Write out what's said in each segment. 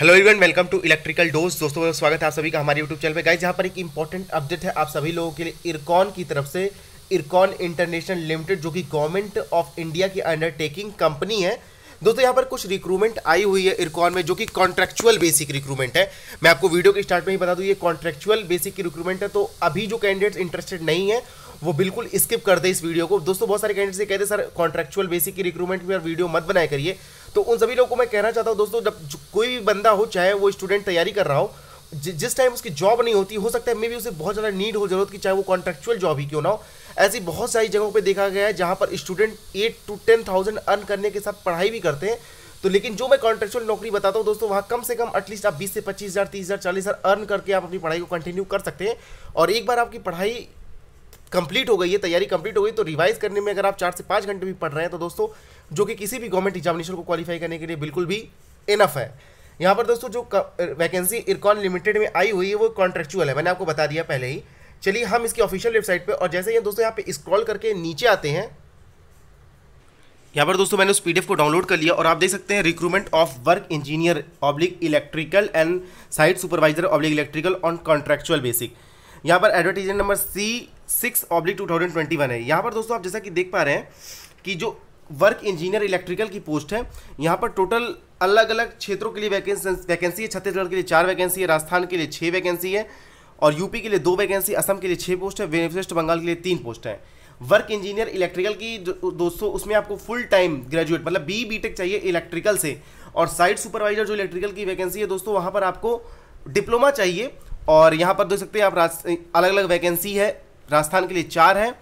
hello even welcome to electrical dose दोस्तों स्वागत है आप सभी का हमारे यूट्यूब चैनल पे गाइज यहाँ पर एक इंपॉर्टेंट अपडेट है आप सभी लोगों के लिए इरकॉन की तरफ से इरकॉन इंटरनेशनल लिमिटेड जो कि गवर्नमेंट ऑफ इंडिया की अंडरटेकिंग कंपनी है दोस्तों यहाँ पर कुछ रिक्रूटमेंट आई हुई है इरकॉन में जो कि कॉन्ट्रेक्चुअल बेसिक रिक्रूटमेंट है मैं आपको वीडियो के स्टार्ट में ही बता दूँ ये कॉन्ट्रेक्चुअल बेसिक की रिक्रूटमेंट है तो अभी जो कैंडिडेट्स इंटरेस्टेड नहीं है वो बिल्कुल स्किप कर दे इस वीडियो को दोस्तों बहुत सारे कैंडिडेट्स ये कहते हैं सर कॉन्ट्रेक्चुअल बेसिक की रिक्रूटमेंट में वीडियो मत बनाया करिए तो उन सभी लोगों को मैं कहना चाहता हूँ दोस्तों जब कोई भी बंदा हो चाहे वो स्टूडेंट तैयारी कर रहा हो जिस टाइम उसकी जॉब नहीं होती हो सकता है मे भी उसे बहुत ज़्यादा नीड हो जरूरत की चाहे वो कॉन्ट्रेक्चुअल जॉब ही क्यों ना हो ऐसी बहुत सारी जगहों पर देखा गया है जहाँ पर student eight to ten thousand earn करने के साथ पढ़ाई भी करते हैं तो लेकिन जो मैं कॉन्ट्रेक्चुअल नौकरी बताता हूँ दोस्तों वहाँ कम से कम एटलीस्ट आप बीस से पच्चीस हज़ार तीस हज़ार चालीस हज़ार अर्न करके आप अपनी पढ़ाई को कंटिन्यू कर सकते हैं और एक बार आपकी पढ़ाई कंप्लीट हो गई है तैयारी कंप्लीट हो गई तो रिवाइज करने में अगर आप चार से पाँच घंटे भी पढ़ रहे हैं तो दोस्तों जो कि किसी भी गवर्नमेंट एग्जामिनेशन को क्वालिफाई करने के लिए बिल्कुल भी इनफ है यहाँ पर दोस्तों जो वैकेंसी इरकॉन लिमिटेड में आई हुई है वो कॉन्ट्रेक्चुअल है मैंने आपको बता दिया पहले ही चलिए हम इसकी ऑफिशियल वेबसाइट पर और जैसे ही दोस्तों यहाँ पे स्क्रॉल करके नीचे आते हैं यहाँ पर दोस्तों मैंने उस पीडीएफ को डाउनलोड कर लिया और आप देख सकते हैं recruitment of work engineer oblique electrical and site supervisor oblique electrical on contractual basic यहाँ पर advertisement number C six oblique two thousand twenty one है यहाँ पर दोस्तों आप जैसा कि देख पा रहे हैं कि जो वर्क इंजीनियर इलेक्ट्रिकल की पोस्ट है यहाँ पर टोटल अलग अलग क्षेत्रों के लिए वैकेंसी वैकेंसी है छत्तीसगढ़ के लिए चार वैकेंसी है राजस्थान के लिए छः वैकेंसी है और यूपी के लिए दो वैकेंसी असम के लिए छः पोस्ट है वेस्ट बंगाल के लिए तीन पोस्ट है वर्क इंजीनियर इलेक्ट्रिकल की दोस्तों उसमें आपको फुल टाइम ग्रेजुएट मतलब बी बी टेक चाहिए इलेक्ट्रिकल से और साइट सुपरवाइजर जो इलेक्ट्रिकल की वैकेंसी है दोस्तों वहाँ पर आपको डिप्लोमा चाहिए और यहाँ पर देख सकते हैं आप अलग अलग वैकेंसी है राजस्थान के लिए चार है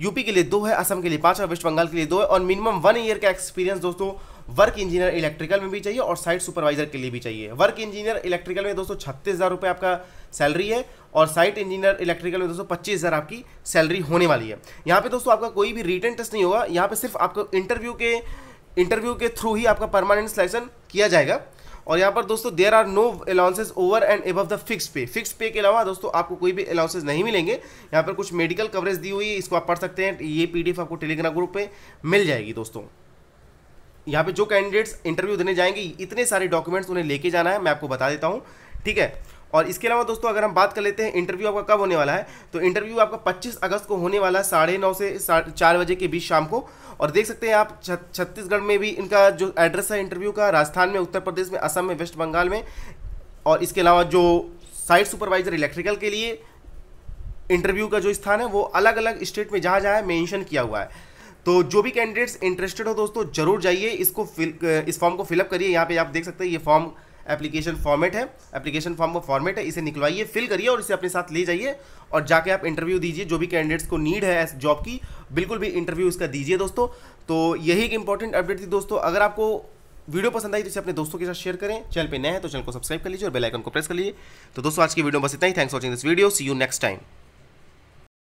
यूपी के लिए दो है असम के लिए पाँच और वेस्ट बंगाल के लिए दो है और मिनिमम वन ईयर का एक्सपीरियंस दोस्तों वर्क इंजीनियर इलेक्ट्रिकल में भी चाहिए और साइट सुपरवाइजर के लिए भी चाहिए वर्क इंजीनियर इलेक्ट्रिकल में दोस्तों छत्तीस हज़ार रुपये आपका सैलरी है और साइट इंजीनियर इलेक्ट्रिकल में दोस्तों पच्चीस हज़ार आपकी सैलरी होने वाली है यहाँ पे दोस्तों आपका कोई भी रिटर्न टेस्ट नहीं होगा यहाँ पे सिर्फ आपको इंटरव्यू के इंटरव्यू के थ्रू ही आपका परमानेंट सिलेक्शन किया जाएगा और यहाँ पर दोस्तों there are no allowances over and above the fix pay fix pay के अलावा दोस्तों आपको कोई भी अलाउंसेज नहीं मिलेंगे यहाँ पर कुछ मेडिकल कवरेज दी हुई है इसको आप पढ़ सकते हैं ये पीडीएफ आपको टेलीग्राम ग्रुप पे मिल जाएगी दोस्तों यहाँ पे जो कैंडिडेट्स इंटरव्यू देने जाएंगे इतने सारे डॉक्यूमेंट्स उन्हें लेके जाना है मैं आपको बता देता हूँ ठीक है और इसके अलावा दोस्तों अगर हम बात कर लेते हैं इंटरव्यू आपका कब होने वाला है तो इंटरव्यू आपका पच्चीस अगस्त को होने वाला है साढ़े नौ से चार बजे के बीच शाम को और देख सकते हैं आप छत्तीसगढ़ में भी इनका जो एड्रेस है इंटरव्यू का राजस्थान में उत्तर प्रदेश में असम में वेस्ट बंगाल में और इसके अलावा जो साइट सुपरवाइजर इलेक्ट्रिकल के लिए इंटरव्यू का जो स्थान है वो अलग अलग स्टेट में जहाँ जहाँ मेंशन किया हुआ है तो जो भी कैंडिडेट्स इंटरेस्टेड हो दोस्तों जरूर जाइए इसको फिल इस फॉर्म को फिलअप करिए यहाँ पे आप देख सकते हैं ये फॉर्म एप्लीकेशन फॉर्मेट है एप्लीकेशन फॉर्म का फॉर्मेट है इसे निकलवाइए फिल करिए और इसे अपने साथ ले जाइए और जाके आप इंटरव्यू दीजिए जो भी कैंडिडेट्स को नीड है जॉब की बिल्कुल भी इंटरव्यू इसका दीजिए दोस्तों तो यही एक इंपॉर्टेंट अपडेट थी दोस्तों अगर आपको वीडियो पसंद आई तो इसे अपने दोस्तों के साथ शेयर करें चैनल पर नए हैं तो चैनल को सब्सक्राइब कर लीजिए और बेल आइकन को प्रेस कर लीजिए तो दोस्तों आज की वीडियो बस इतना ही thanks watching this video see you next time